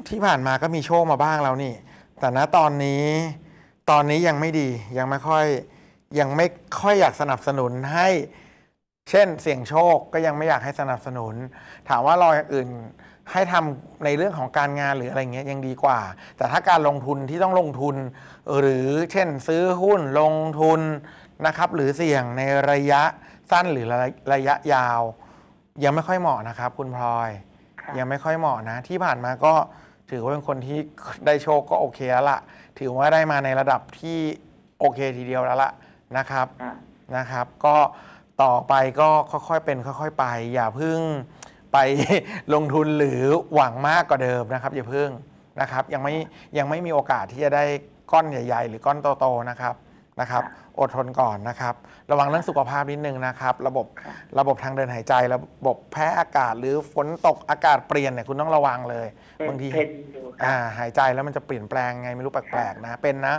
ที่ผ่านมาก็มีโชคมาบ้างแล้วนี่แต่ณตอนนี้ ตอนนี้ยังไม่ดียังไม่ค่อย ยังไม่ค่อยอยากสนับสนุนให้ เช่นเสี่ยงโชคก็ยังไม่อยากให้สนับสนุน ถามว่ารออย่างอื่นให้ทำในเรื่องของการงานหรืออะไรเงี้ยยังดีกว่า แต่ถ้าการลงทุนที่ต้องลงทุน หรือเช่น ซื้อหุ้นลงทุนนะครับ หรือเสี่ยงในระยะสั้นหรือระระยะยาว ยังไม่ค่อยเหมาะนะครับ คุณพลอย ยังไม่ค่อยเหมาะนะ ที่ผ่านมาก็ถือว่าเป็นคนที่ได้โชคก็โอเคแล้วละถือว่าได้มาในระดับที่โอเคทีเดียวแล้วละนะครับนะครับ ก็ต่อไปก็ค่อยๆเป็น ค่อย ๆ ไป อย่าเพิ่งไปลงทุนหรือหวังมากกว่าเดิมนะครับอย่าเพิ่งนะครับ ยังไม่ยังไม่มีโอกาสที่จะได้ก้อนใหญ่ ๆ หรือก้อนโตๆนะครับนะครับอดทนก่อนนะครับ ระวังเรื่องสุขภาพนิดนึงนะครับ ระบบระบบทางเดินหายใจระบบแพ้อากาศหรือฝนตกอากาศเปลี่ยนเนี่ยคุณต้องระวังเลยบางทีอ่าหายใจแล้วมันจะเปลี่ยนแปลงไงไม่รู้แปลกๆนะเป็นนะ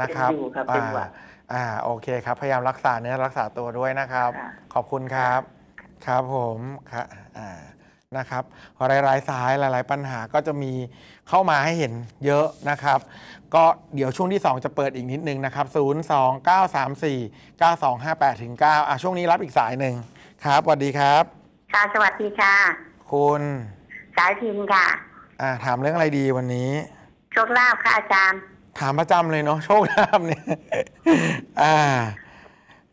นะครับอ่าอ่าโอเคครับพยายามรักษาเนื้อรักษาตัวด้วยนะครับ ขอบคุณครับครับผมครับอ่านะครับหลายยสายหลาย ๆ ปัญหาก็จะมีเข้ามาให้เห็นเยอะนะครับ ก็เดี๋ยวช่วงที่2จะเปิดอีกนิดนึงนะครับ 029349258ถึง9อ่ะช่วงนี้รับอีกสายหนึ่ง ครับ สวัสดีครับ
ค่ะ สวัสดีค่ะ คุณ สายพิมค่ะ
อ่าถามเรื่องอะไรดีวันนี้
โชคลาภค่ะอาจารย์
ถามประจำเลยเนาะ โชคลาภเนี่ยอ่า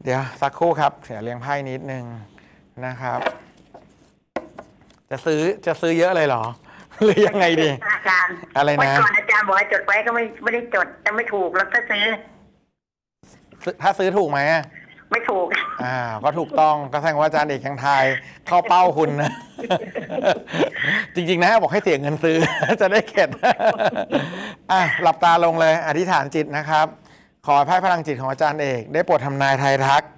เดี๋ยวสักครู่ครับ เดี๋ยวเรียงไพ่นิดนึงนะครับ จะซื้อจะซื้อเยอะเลยเหรอหรือยังไงดีอาจารย์อะไรนะก่อนอ
าจารย์บอกให้จดไว้ก็ไม่ไม่ได้จดแต่ไม่ถูกแล้วก็ซื้อ
ซื้อ ถ้าซื้อถูกไหมไม่ถูก อ่าก็ถูกต้องก็แสดงว่าอาจารย์เอกข่งไทยเข้าเป้าคุณนะ จริง ๆนะ บอกให้เสียเงินซื้อจะได้เข็ดอ่ะหลับตาลงเลย อธิษฐานจิตนะครับ ขอให้พพลังจิตของอาจารย์เอก ได้โปรดทำนายไทยทักษ์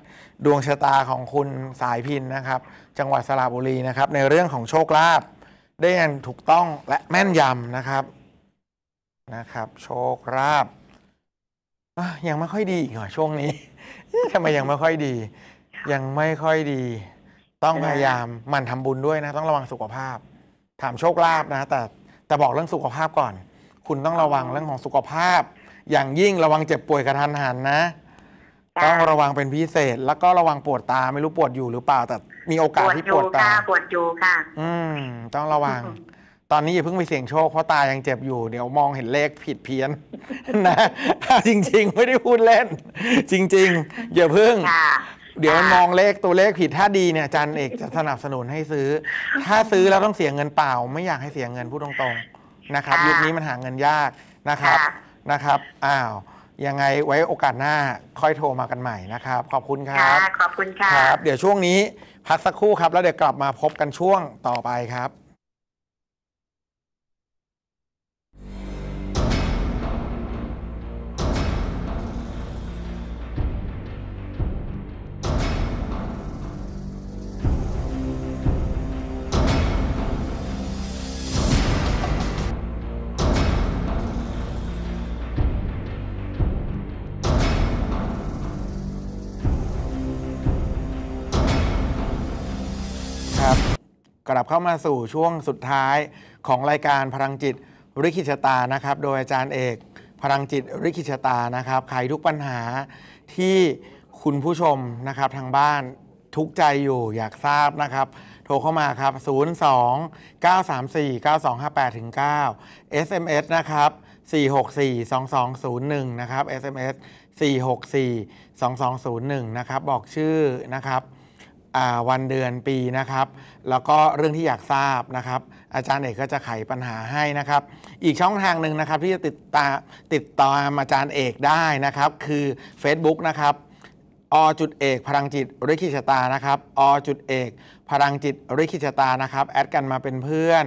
ดวงชะตาของคุณสายพินนะครับ จังหวัดสระบุรีนะครับ ในเรื่องของโชคลาภได้อย่างถูกต้องและแม่นยำนะครับนะครับ โชคลาภยังไม่ค่อยดีอีกเหรอช่วงนี้ทำไมยังไม่ค่อยดี ยังไม่ค่อยดี ต้องพยายามหมั่นทำบุญด้วยนะ ต้องระวังสุขภาพถามโชคลาภนะแต่แต่บอกเรื่องสุขภาพก่อน คุณต้องระวังเรื่องของสุขภาพ อย่างยิ่งระวังเจ็บป่วยกระทันหันนะต้องระวังเป็นพิเศษ แล้วก็ระวังปวดตาไม่รู้ปวดอยู่หรือเปล่าแต่มีโอกาสที่ปวดตา
ปวดอยู่ค่ะ
อืม ต้องระวัง ตอนนี้อย่าเพิ่งไปเสี่ยงโชคเพราะตายังเจ็บอยู่เดี๋ยวมองเห็นเลขผิดเพี้ยนนะจริง ๆ ไม่ได้พูดเล่น จริงๆอย่าเพิ่งเดี๋ยวมองเลขตัวเลขผิดถ้าดีเนี่ยจันเอกจะสนับสนุนให้ซื้อ ถ้าซื้อแล้วต้องเสียเงินเปล่า ไม่อยากให้เสียเงินพูดตรงๆนะครับยุคนี้มันหาเงินยากนะครับนะครับอ้าวยังไงไว้โอกาสหน้าค่อยโทรมากันใหม่นะครับ ขอบคุณครับ ค่ะ ขอบคุณค่ะครับ เดี๋ยวช่วงนี้พักสักครู่ครับ แล้วเดี๋ยวกลับมาพบกันช่วงต่อไปครับกลับเข้ามาสู่ช่วงสุดท้ายของรายการพลังจิตริคิชตา นะครับ โดยอาจารย์เอกพลังจิตริคิชตา นะครับไขทุกปัญหาที่คุณผู้ชมนะครับทางบ้านทุกใจอยู่อยากทราบนะครับ โทรเข้ามาครับ 02 934 9258ถึง9 SMS นะครับ464 2201นะครับ SMS 464 2201นะครับ บอกชื่อ นะครับวันเดือนปีนะครับแล้วก็เรื่องที่อยากทราบนะครับ อาจารย์เอกก็จะไขปัญหาให้นะครับ อีกช่องทางหนึ่งนะครับที่จะติดตาติดตามอาจารย์เอกได้นะครับ คือ Facebook นะครับอจุดเอกพลังจิตริคิชตานะครับอจุดเอกพลังจิตริคิชตานะครับแอดกันมาเป็นเพื่อน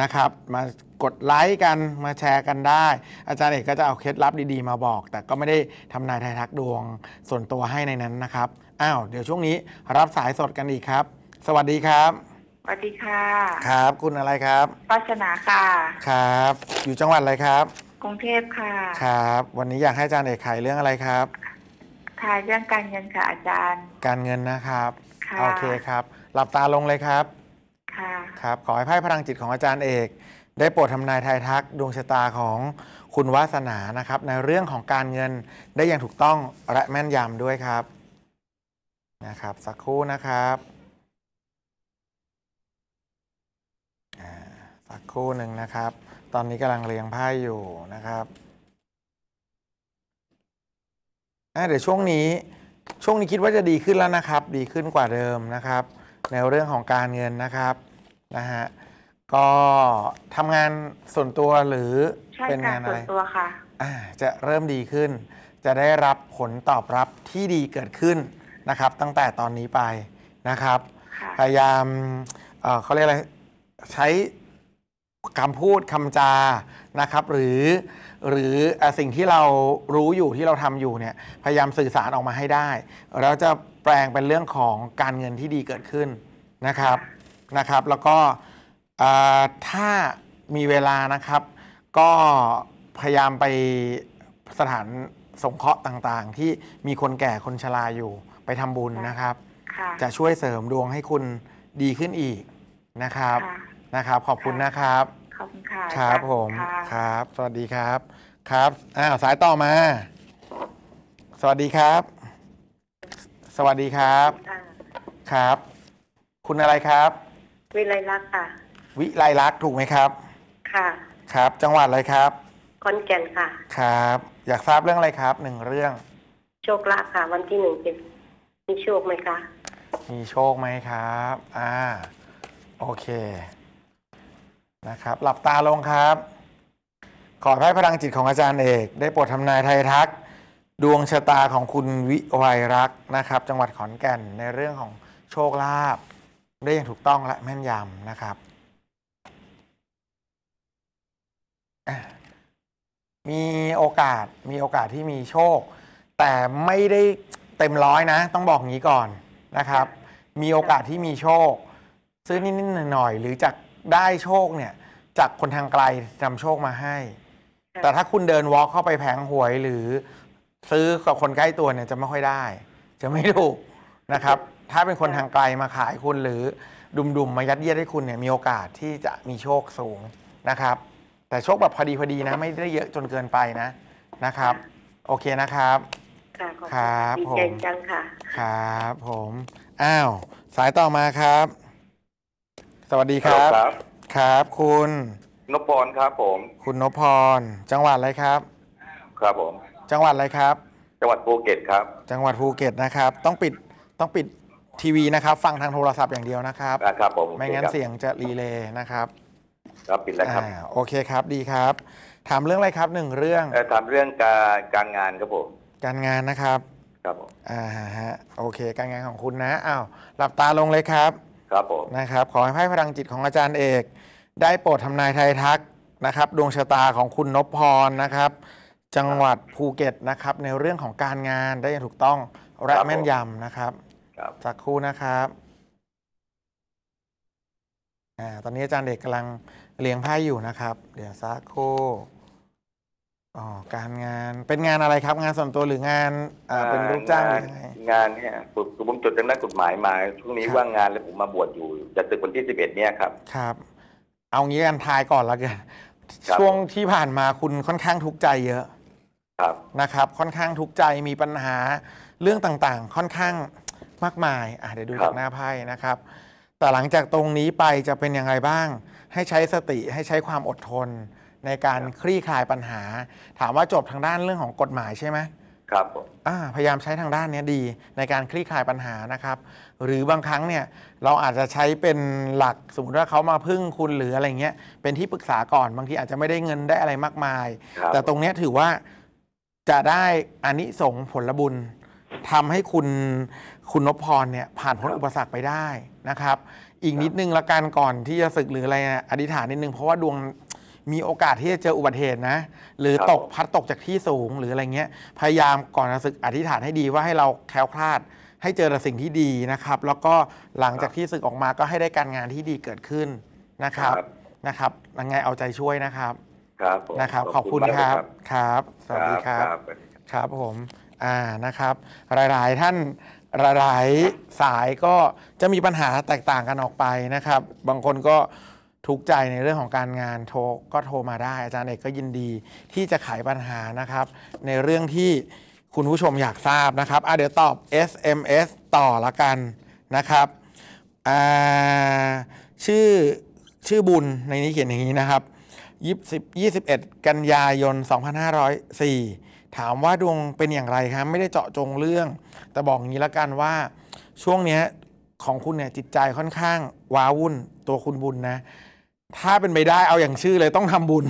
นะครับ มากดไลค์กันมาแชร์กันได้ อาจารย์เอกก็จะเอาเคล็ดลับดีๆมาบอก แต่ก็ไม่ได้ทำนายทายทักดวงส่วนตัวให้ในนั้นนะครับอ้าวเดี๋ยวช่วงนี้รับสายสดกันอีกครับ สวัสดีครับวัสดีค่ะครับ คุณอะไรครับ
ปัชนาค่ะ
ครับ อยู่จังหวัดอะไรครับ
กรุงเทพค่ะ
ครับ วันนี้อยากให้อาจารย์เอกไขเรื่องอะไรครับ
ค่ะเรื่องการเงินค่ะอาจารย์
การเงินนะครับค่ะโอเคครับ หลับตาลงเลยครับค่ะครับขอให้ไพ่พลังจิตของอาจารย์เอก ได้โปรดทำนายทายทักดวงชะตาของคุณวาสนานะครับ ในเรื่องของการเงินได้อย่างถูกต้องและแม่นยำด้วยครับ นะครับ สักครู่นะครับคู่หนึ่งนะครับ ตอนนี้กำลังเรียงไพ่อยู่นะครับ เดี๋ยวช่วงนี้ช่วงนี้คิดว่าจะดีขึ้นแล้วนะครับ ดีขึ้นกว่าเดิมนะครับ ในเรื่องของการเงินนะครับนะฮะ ก็ทำงานส่วนตัวหรือเป็นงานอะไรส่วนตัวค่ะะจะเริ่มดีขึ้น จะได้รับผลตอบรับที่ดีเกิดขึ้นนะครับ ตั้งแต่ตอนนี้ไปนะครับ พยายามเขาเรียกอะไรใช้คำพูดคำจา นะครับหรือหรือสิ่งที่เรารู้อยู่ที่เราทำอยู่เนี่ยพยายามสื่อสารออกมาให้ได้ แล้วจะแปลงเป็นเรื่องของการเงินที่ดีเกิดขึ้นนะครับนะครับ แล้วก็ถ้ามีเวลานะครับก็พยายามไปสถานสงเคราะห์ต่างๆ ที่มีคนแก่คนชราอยู่ไปทำบุญนะครับจะช่วยเสริมดวงให้คุณดีขึ้นอีกนะครับนะครับ ขอบคุณนะครับ ขอบคุณค่ะครับผมครับ สวัสดีครับ ครับอ้าวสายต่อมา สวัสดีครับ สวัสดีครับครับ คุณอะไรครับ
วิไลลักษ์ค่ะ
วิไลลักษ์ถูกไหมครับ ค่ะ ครับจังหวัดอะไรครับ
คอนแก่นค่ะ
ครับ อยากทราบเรื่องอะไรครับ หนึ่งเรื่อง
โชคลาภค่ะวันที่หนึ่งเป็นมีโชคไหมคะ
มีโชคไหมครับ อ่า โอเคนะครับหลับตาลงครับ ขอให้พลังจิตของอาจารย์เอก ได้โปรดทำนายไทยทัก ดวงชะตาของคุณวิวัยรักนะครับ จังหวัดขอนแก่นในเรื่องของโชคลาภได้อย่างถูกต้องและแม่นยำนะครับมีโอกาสมีโอกาสที่มีโชค แต่ไม่ได้เต็มร้อยนะ ต้องบอกงี้ก่อนนะครับ มีโอกาสที่มีโชค ซื้อนิดๆหน่อยๆหรือจากได้โชคเนี่ยจากคนทางไกลนำโชคมาให้ แต่ถ้าคุณเดินวอล์กเข้าไปแผงหวยหรือซื้อกับคนใกล้ตัวเนี่ยจะไม่ค่อยได้ จะไม่ถูกนะครับ ถ้าเป็นคนทางไกลมาขายคุณหรือดุมๆมายัดเยียดให้คุณเนี่ยมีโอกาสที่จะมีโชคสูงนะครับ แต่โชคแบบพอดีพอดีนะ ไม่ได้เยอะจนเกินไปนะนะครับ โอเคนะครับคบรับดีผใจมจังค่ะ ครับ ผมอ้าวสายต่อมาครับสวัสดีครับครับ ครับคุณนพพรครับผม คุณนพพร จังหวัดอะไรครับ ครับผม จังหวัดอะไรครับ จังหวัดภูเก็ตครับ จังหวัดภูเก็ตนะครับ ต้องปิดต้องปิดทีวีนะครับ ฟังทางโทรศัพท์อย่างเดียวนะครับครับผม ไม่งั้นเสียงจะรีเลย์นะครับครับปิดแล้วครับโอเคครับดีครับ ถามเรื่องอะไรครับหนึ่งเรื่องถามเรื่องการการงานครับผม การงานนะครับ ครับผม อ่าฮะโอเค การงานของคุณนะอ้าวหลับตาลงเลยครับครับผมนะครับขอให้ไพ่พลังจิตของอาจารย์เอก ได้โปรดทำนายไทยทักนะครับ ดวงชะตาของคุณนพพรนะครับ จังหวัดภูเก็ตนะครับ ในเรื่องของการงานได้อย่างถูกต้องและแม่นยำนะครับสักครู่นะครับอาตอนนี้อาจารย์เด็กกำลังเลี้ยงไพ่อยู่นะครับเดี๋ยวสักครู่อ๋อการงานเป็นงานอะไรครับ งานส่วนตัวหรืองานเป็นลูกจ้างหรืองไงงานเนี่ยผมผมจดจำงด้นกฎหมายมาช่วงนี้ว่างงานแล้วผมมาบวชอยู่จะตึกวันที่สิบเอ็ดเนี่ยครับ ครับ เอางี้กันทายก่อนละกันช่วงที่ผ่านมาคุณค่อนข้างทุกข์ใจเยอะครับนะครับ ค่อนข้างทุกข์ใจมีปัญหาเรื่องต่างๆ ค่อนข้างมากมายอ่ะเดี๋ยวดูจากหน้าไพ่นะครับ แต่หลังจากตรงนี้ไปจะเป็นอย่างไรบ้าง ให้ใช้สติให้ใช้ความอดทนในการคลี่คลายปัญหา ถามว่าจบทางด้านเรื่องของกฎหมายใช่ไหมครับพยายามใช้ทางด้านนี้ดี ในการคลี่คลายปัญหานะครับ หรือบางครั้งเนี่ยเราอาจจะใช้เป็นหลักสมมติว่าเขามาพึ่งคุณ หรืออะไรเงี้ยเป็นที่ปรึกษาก่อน บางทีอาจจะไม่ได้เงินได้อะไรมากมาย แต่ตรงนี้ถือว่าจะได้อานิสงผลบุญ ทำให้คุณคุณนพพรเนี่ยผ่านพ้นอุปสรรคไปได้นะครับ อีกนิดนึงละกันก่อนที่จะศึกหรืออะไรอธิษฐานนิดนึงเพราะว่าดวงมีโอกาสที่จะเจออุบัติเหตุนะหรือตกพัดตกจากที่สูง หรืออะไรเงี้ยพยายามก่อนศึกอธิษฐานให้ดีว่าให้เราแคล้วคลาดให้เจอแต่สิ่งที่ดีนะครับ แล้วก็หลังจากที่ศึกออกมาก็ให้ได้การงานที่ดีเกิดขึ้นนะครับรบนะครับยังไงเอาใจช่วยนะครับครับนะครับ ขอบคุณครับครับ สวัสดีครับ ครับผมอ่านะครับหลาย ๆ ท่านหลายๆสายก็จะมีปัญหาแตกต่างกันออกไปนะครับ บางคนก็ทุกใจในเรื่องของการงานโทรก็โทร มาได้อาจารย์เอกก็ยินดีที่จะไขปัญหานะครับ ในเรื่องที่คุณผู้ชมอยากทราบนะครับอ่ะเดี๋ยวตอบ SMS ต่อละกันนะครับชื่อชื่อบุญในนี้เขียนอย่างนี้นะครับ20 21 กันยายน 2504ถามว่าดวงเป็นอย่างไรครับไม่ได้เจาะจงเรื่อง แต่บอกงี้ละกันว่าช่วงนี้ของคุณเนี่ยจิตใจค่อนข้างว้าวุ่น ตัวคุณบุญนะถ้าเป็นไปได้เอาอย่างชื่อเลยต้องทำบุญ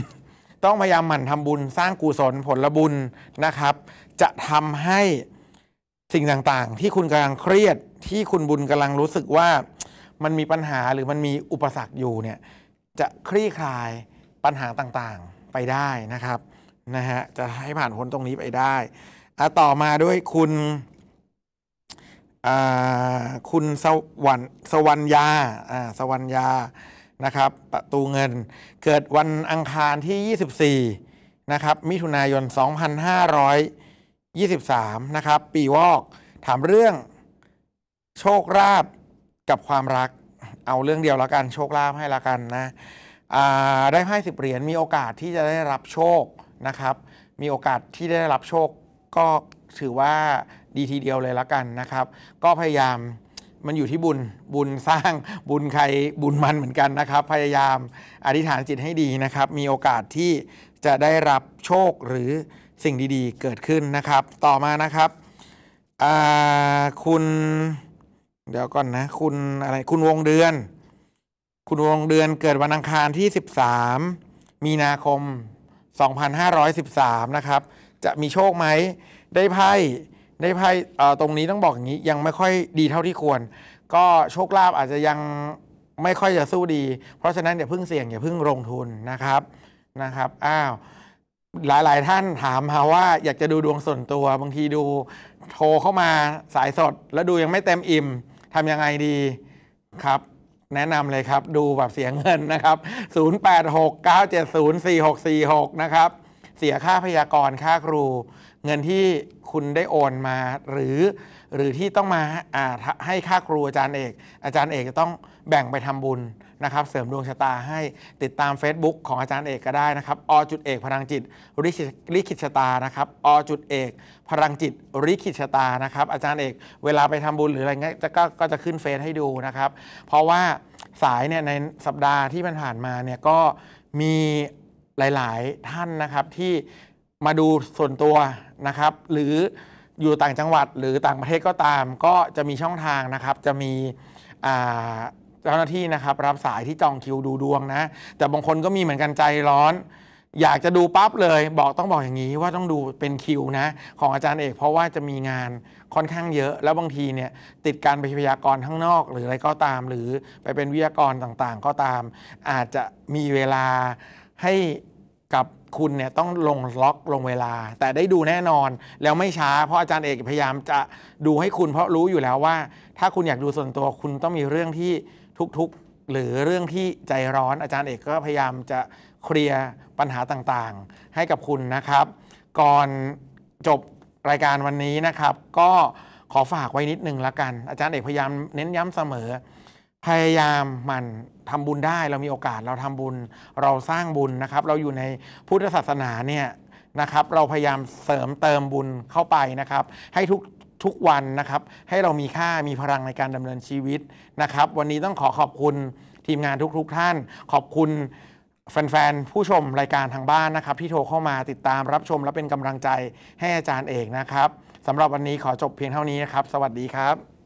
ต้องพยายามหมั่นทำบุญสร้างกุศลผลบุญนะครับ จะทำให้สิ่งต่างๆ ที่คุณกำลังเครียดที่คุณบุญกำลังรู้สึกว่ามันมีปัญหาหรือมันมีอุปสรรคอยู่เนี่ยจะคลี่คลายปัญหาต่างๆไปได้นะครับนะฮะจะให้ผ่านพ้นตรงนี้ไปได้อะต่อมาด้วยคุณคุณสวรรค์สวรรยาสวรรยานะครับประตูเงินเกิดวันอังคารที่ 24 นะครับมิถุนายน 2523 นะครับปีวอกถามเรื่องโชคลาภกับความรักเอาเรื่องเดียวแล้วกันโชคลาภให้ละกันนะได้ไพ่สิบเหรียญมีโอกาสที่จะได้รับโชคนะครับ มีโอกาสที่ได้รับโชคก็ถือว่าดีทีเดียวเลยละกันนะครับ ก็พยายามมันอยู่ที่บุญ บุญสร้าง บุญใคร บุญมันเหมือนกันนะครับ พยายามอธิษฐานจิตให้ดีนะครับ มีโอกาสที่จะได้รับโชคหรือสิ่งดีๆเกิดขึ้นนะครับ ต่อมานะครับคุณเดี๋ยวก่อนนะ คุณอะไร คุณวงเดือน คุณวงเดือนเกิดวันอังคารที่ 13 มีนาคม 2513 นะครับ จะมีโชคไหม ได้ไพ่ในไพ่ตรงนี้ต้องบอกอย่างนี้ยังไม่ค่อยดีเท่าที่ควร ก็โชคลาภอาจจะยังไม่ค่อยจะสู้ดี เพราะฉะนั้น อย่าพึ่งเสี่ยงอย่าพึ่งลงทุนนะครับนะครับ อ้าว หลายหลายท่านถามมาว่าอยากจะดูดวงส่วนตัว บางทีดูโทรเข้ามาสายสด แล้วดูยังไม่เต็มอิ่มทำยังไงดีครับ แนะนำเลยครับดูแบบเสียเงินนะครับ086 970 4646นะครับ เสียค่าพยากรค่าครูเงินที่คุณได้โอนมาหรือ หรือที่ต้องมาให้ค่าครูอาจารย์เอก อาจารย์เอกจะต้องแบ่งไปทำบุญนะครับ เสริมดวงชะตาให้ติดตาม Facebook ของอาจารย์เอกก็ได้นะครับอจุดเอกพลังจิตลิขิตชะตานะครับอจุดเอก พลังจิตลิขิตชะตานะครับอาจารย์เอก เวลาไปทำบุญหรืออะไรเงี้ยก็ก็จะขึ้นเฟซให้ดูนะครับ เพราะว่าสายเนี่ยในสัปดาห์ที่มันผ่านมาเนี่ยก็มีหลาย ๆ ท่านนะครับที่มาดูส่วนตัวนะครับ หรืออยู่ต่างจังหวัดหรือต่างประเทศก็ตามก็จะมีช่องทางนะครับ จะมีเจ้าหน้าที่นะครับรับสายที่จองคิวดูดวงนะแต่บางคนก็มีเหมือนกันใจร้อน อยากจะดูปั๊บเลย บอกต้องบอกอย่างนี้ว่าต้องดูเป็นคิวนะของอาจารย์เอก เพราะว่าจะมีงานค่อนข้างเยอะ แล้วบางทีเนี่ยติดการไปพยากรข้างนอก หรืออะไรก็ตาม หรือไปเป็นวิทยากรต่างๆก็ตาม อาจจะมีเวลาให้กับคุณเนี่ยต้องลงล็อกลงเวลา แต่ได้ดูแน่นอนแล้วไม่ช้าเพราะอาจารย์เอกพยายามจะดูให้คุณเพราะรู้อยู่แล้วว่าถ้าคุณอยากดูส่วนตัวคุณต้องมีเรื่องที่ทุกๆหรือเรื่องที่ใจร้อน อาจารย์เอกก็พยายามจะเคลียร์ปัญหาต่างๆให้กับคุณนะครับ ก่อนจบรายการวันนี้นะครับ ก็ขอฝากไว้นิดนึงละกัน อาจารย์เอกพยายามเน้นย้ำเสมอพยายามมันทำบุญได้เรามีโอกาสเราทำบุญเราสร้างบุญนะครับ เราอยู่ในพุทธศาสนาเนี่ยนะครับ เราพยายามเสริมเติมบุญเข้าไปนะครับ ให้ทุกทุกวันนะครับ ให้เรามีค่ามีพลังในการดำเนินชีวิตนะครับ วันนี้ต้องขอขอบคุณทีมงานทุก ๆทท่าน ขอบคุณแฟนๆผู้ชมรายการทางบ้านนะครับที่โทรเข้ามาติดตามรับชมและเป็นกำลังใจให้อาจารย์เอกนะครับสำหรับวันนี้ขอจบเพียงเท่านี้นะครับสวัสดีครับ